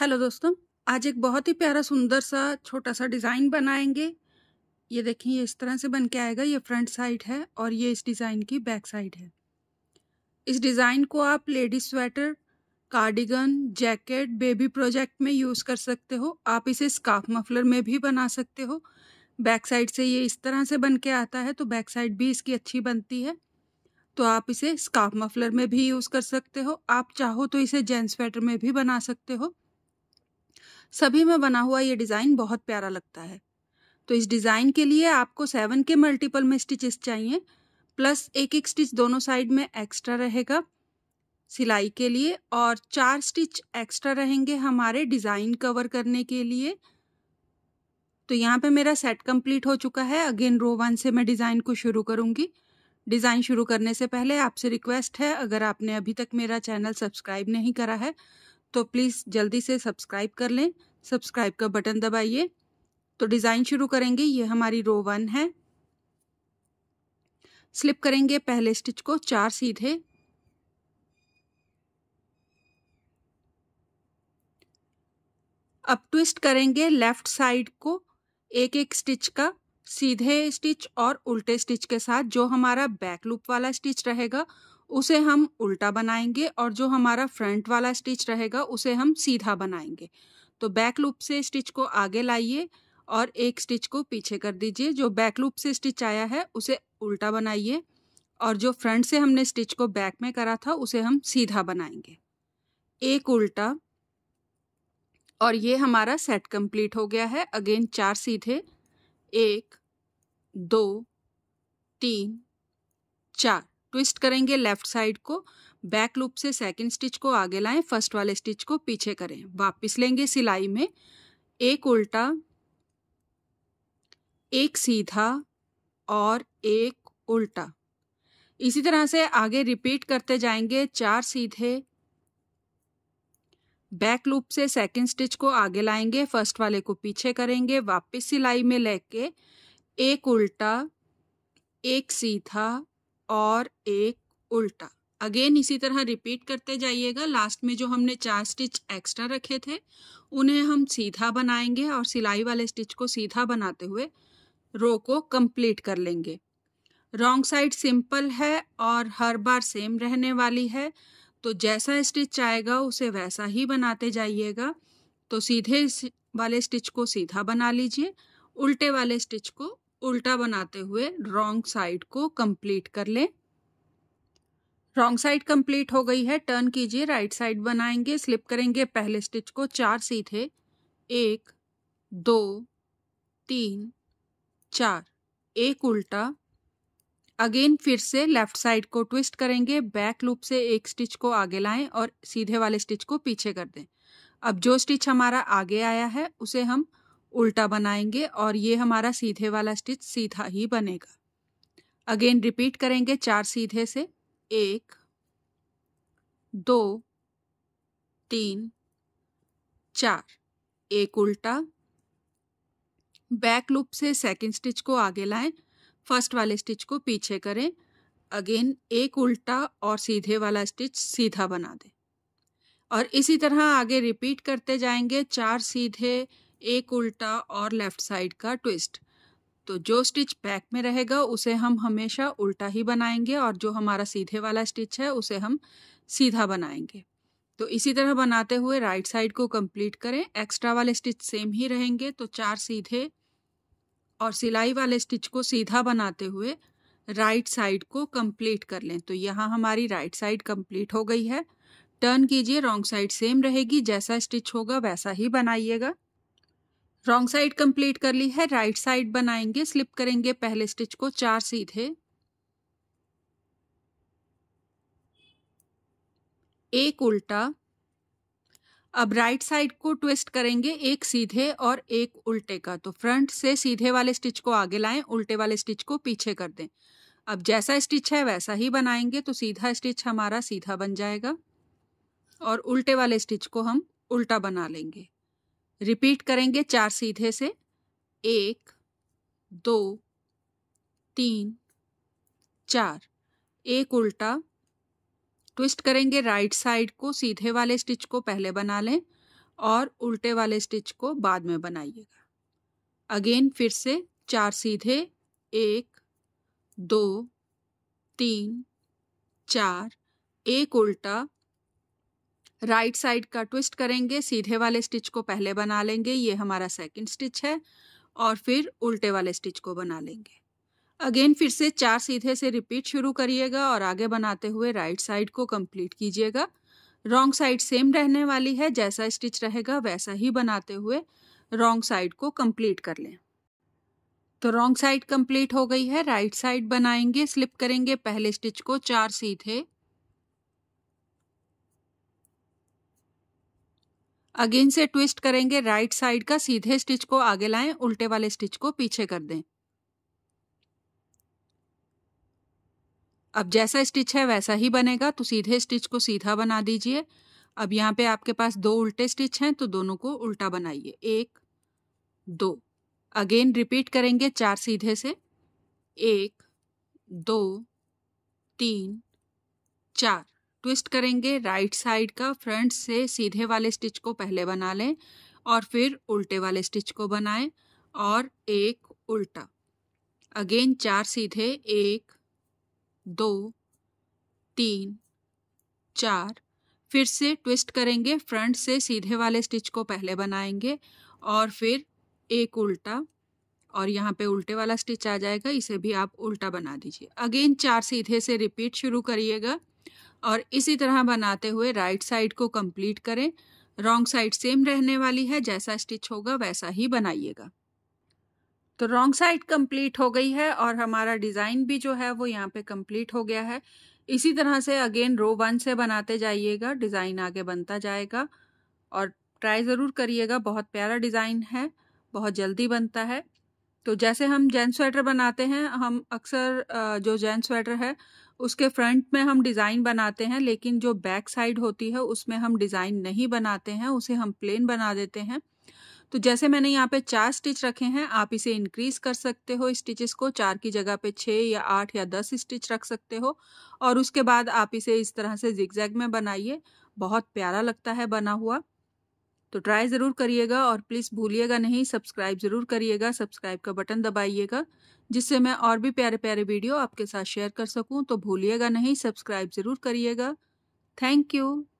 hello दोस्तों आज एक बहुत ही प्यारा सुंदर सा छोटा सा डिज़ाइन बनाएंगे ये देखिए ये इस तरह से बन के आएगा ये फ्रंट साइड है और ये इस डिज़ाइन की बैक साइड है इस डिज़ाइन को आप ladies sweater cardigan jacket baby project में यूज़ कर सकते हो आप इसे स्काफ मफलर में भी बना सकते हो बैक साइड से ये इस तरह से बन के आता है तो बैक साइड भी इसकी अच्छी बनती है तो आप इसे स्काफ मफलर में भी यूज़ कर सकते हो आप चाहो तो इसे जेंट्स स्वेटर में भी बना सकते हो सभी में बना हुआ ये डिज़ाइन बहुत प्यारा लगता है तो इस डिज़ाइन के लिए आपको सेवन के मल्टीपल में स्टिचेस चाहिए प्लस एक एक स्टिच दोनों साइड में एक्स्ट्रा रहेगा सिलाई के लिए और चार स्टिच एक्स्ट्रा रहेंगे हमारे डिज़ाइन कवर करने के लिए तो यहाँ पे मेरा सेट कंप्लीट हो चुका है अगेन रो वन से मैं डिज़ाइन को शुरू करूँगी डिज़ाइन शुरू करने से पहले आपसे रिक्वेस्ट है अगर आपने अभी तक मेरा चैनल सब्सक्राइब नहीं करा है तो प्लीज़ जल्दी से सब्सक्राइब कर लें सब्सक्राइब का बटन दबाइए तो डिज़ाइन शुरू करेंगे ये हमारी रो वन है स्लिप करेंगे पहले स्टिच को चार सीधे अब ट्विस्ट करेंगे लेफ्ट साइड को एक एक स्टिच का सीधे स्टिच और उल्टे स्टिच के साथ जो हमारा बैक लूप वाला स्टिच रहेगा उसे हम उल्टा बनाएंगे और जो हमारा फ्रंट वाला स्टिच रहेगा उसे हम सीधा बनाएंगे तो बैक लूप से स्टिच को आगे लाइए और एक स्टिच को पीछे कर दीजिए जो बैक लूप से स्टिच आया है उसे उल्टा बनाइए और जो फ्रंट से हमने स्टिच को बैक में करा था उसे हम सीधा बनाएंगे एक उल्टा और ये हमारा सेट कंप्लीट हो गया है अगेन चार सीधे एक दो तीन चार ट्विस्ट करेंगे लेफ्ट साइड को बैक लूप से सेकंड स्टिच को आगे लाएं फर्स्ट वाले स्टिच को पीछे करें वापस लेंगे सिलाई में एक उल्टा एक सीधा और एक उल्टा इसी तरह से आगे रिपीट करते जाएंगे चार सीधे बैक लूप से सेकंड स्टिच को आगे लाएंगे फर्स्ट वाले को पीछे करेंगे वापस सिलाई में लेके एक उल्टा एक सीधा और एक उल्टा अगेन इसी तरह रिपीट करते जाइएगा लास्ट में जो हमने चार स्टिच एक्स्ट्रा रखे थे उन्हें हम सीधा बनाएंगे और सिलाई वाले स्टिच को सीधा बनाते हुए रो को कंप्लीट कर लेंगे रॉन्ग साइड सिंपल है और हर बार सेम रहने वाली है तो जैसा स्टिच आएगा उसे वैसा ही बनाते जाइएगा तो सीधे वाले स्टिच को सीधा बना लीजिए उल्टे वाले स्टिच को उल्टा बनाते हुए रॉन्ग साइड को कंप्लीट कर लें रॉन्ग साइड कंप्लीट हो गई है टर्न कीजिए राइट साइड बनाएंगे स्लिप करेंगे पहले स्टिच को चार सीधे एक दो तीन चार एक उल्टा अगेन फिर से लेफ्ट साइड को ट्विस्ट करेंगे बैक लूप से एक स्टिच को आगे लाएं और सीधे वाले स्टिच को पीछे कर दें अब जो स्टिच हमारा आगे आया है उसे हम उल्टा बनाएंगे और ये हमारा सीधे वाला स्टिच सीधा ही बनेगा अगेन रिपीट करेंगे चार सीधे से एक दो तीन चार एक उल्टा बैक लूप से सेकंड स्टिच को आगे लाएं फर्स्ट वाले स्टिच को पीछे करें अगेन एक उल्टा और सीधे वाला स्टिच सीधा बना दें और इसी तरह आगे रिपीट करते जाएंगे चार सीधे एक उल्टा और लेफ्ट साइड का ट्विस्ट तो जो स्टिच बैक में रहेगा उसे हम हमेशा उल्टा ही बनाएंगे और जो हमारा सीधे वाला स्टिच है उसे हम सीधा बनाएंगे तो इसी तरह बनाते हुए राइट साइड को कंप्लीट करें एक्स्ट्रा वाले स्टिच सेम ही रहेंगे तो चार सीधे और सिलाई वाले स्टिच को सीधा बनाते हुए राइट साइड को कंप्लीट कर लें तो यहाँ हमारी राइट साइड कंप्लीट हो गई है टर्न कीजिए रॉन्ग साइड सेम रहेगी जैसा स्टिच होगा वैसा ही बनाइएगा रॉन्ग साइड कंप्लीट कर ली है राइट साइड बनाएंगे स्लिप करेंगे पहले स्टिच को चार सीधे एक उल्टा अब राइट साइड को ट्विस्ट करेंगे एक सीधे और एक उल्टे का तो फ्रंट से सीधे वाले स्टिच को आगे लाएं उल्टे वाले स्टिच को पीछे कर दें अब जैसा स्टिच है वैसा ही बनाएंगे तो सीधा स्टिच हमारा सीधा बन जाएगा और उल्टे वाले स्टिच को हम उल्टा बना लेंगे रिपीट करेंगे चार सीधे से एक दो तीन चार एक उल्टा ट्विस्ट करेंगे राइट साइड को सीधे वाले स्टिच को पहले बना लें और उल्टे वाले स्टिच को बाद में बनाइएगा अगेन फिर से चार सीधे एक दो तीन चार एक उल्टा राइट साइड का ट्विस्ट करेंगे सीधे वाले स्टिच को पहले बना लेंगे ये हमारा सेकंड स्टिच है और फिर उल्टे वाले स्टिच को बना लेंगे अगेन फिर से चार सीधे से रिपीट शुरू करिएगा और आगे बनाते हुए राइट साइड को कंप्लीट कीजिएगा रॉन्ग साइड सेम रहने वाली है जैसा स्टिच रहेगा वैसा ही बनाते हुए रॉन्ग साइड को कंप्लीट कर लें तो रॉन्ग साइड कंप्लीट हो गई है राइट साइड बनाएंगे स्लिप करेंगे पहले स्टिच को चार सीधे अगेन से ट्विस्ट करेंगे राइट साइड का सीधे स्टिच को आगे लाएं उल्टे वाले स्टिच को पीछे कर दें अब जैसा स्टिच है वैसा ही बनेगा तो सीधे स्टिच को सीधा बना दीजिए अब यहाँ पे आपके पास दो उल्टे स्टिच हैं तो दोनों को उल्टा बनाइए एक दो अगेन रिपीट करेंगे चार सीधे से एक दो तीन चार ट्विस्ट करेंगे राइट साइड का फ्रंट से सीधे वाले स्टिच को पहले बना लें और फिर उल्टे वाले स्टिच को बनाएं और एक उल्टा अगेन चार सीधे एक दो तीन चार फिर से ट्विस्ट करेंगे फ्रंट से सीधे वाले स्टिच को पहले बनाएंगे और फिर एक उल्टा और यहाँ पे उल्टे वाला स्टिच आ जाएगा इसे भी आप उल्टा बना दीजिए अगेन चार सीधे से रिपीट शुरू करिएगा और इसी तरह बनाते हुए राइट साइड को कंप्लीट करें रॉन्ग साइड सेम रहने वाली है जैसा स्टिच होगा वैसा ही बनाइएगा तो रॉन्ग साइड कंप्लीट हो गई है और हमारा डिज़ाइन भी जो है वो यहाँ पे कंप्लीट हो गया है इसी तरह से अगेन रो वन से बनाते जाइएगा डिज़ाइन आगे बनता जाएगा और ट्राई ज़रूर करिएगा बहुत प्यारा डिज़ाइन है बहुत जल्दी बनता है तो जैसे हम जेंट्स स्वेटर बनाते हैं हम अक्सर जो जेंट्स स्वेटर है उसके फ्रंट में हम डिज़ाइन बनाते हैं लेकिन जो बैक साइड होती है उसमें हम डिज़ाइन नहीं बनाते हैं उसे हम प्लेन बना देते हैं तो जैसे मैंने यहाँ पे चार स्टिच रखे हैं आप इसे इंक्रीज कर सकते हो स्टिचेस को चार की जगह पे छः या आठ या दस स्टिच रख सकते हो और उसके बाद आप इसे इस तरह से जिगजैग में बनाइए बहुत प्यारा लगता है बना हुआ तो ट्राई ज़रूर करिएगा और प्लीज़ भूलिएगा नहीं सब्सक्राइब ज़रूर करिएगा सब्सक्राइब का बटन दबाइएगा जिससे मैं और भी प्यारे प्यारे वीडियो आपके साथ शेयर कर सकूं तो भूलिएगा नहीं सब्सक्राइब ज़रूर करिएगा थैंक यू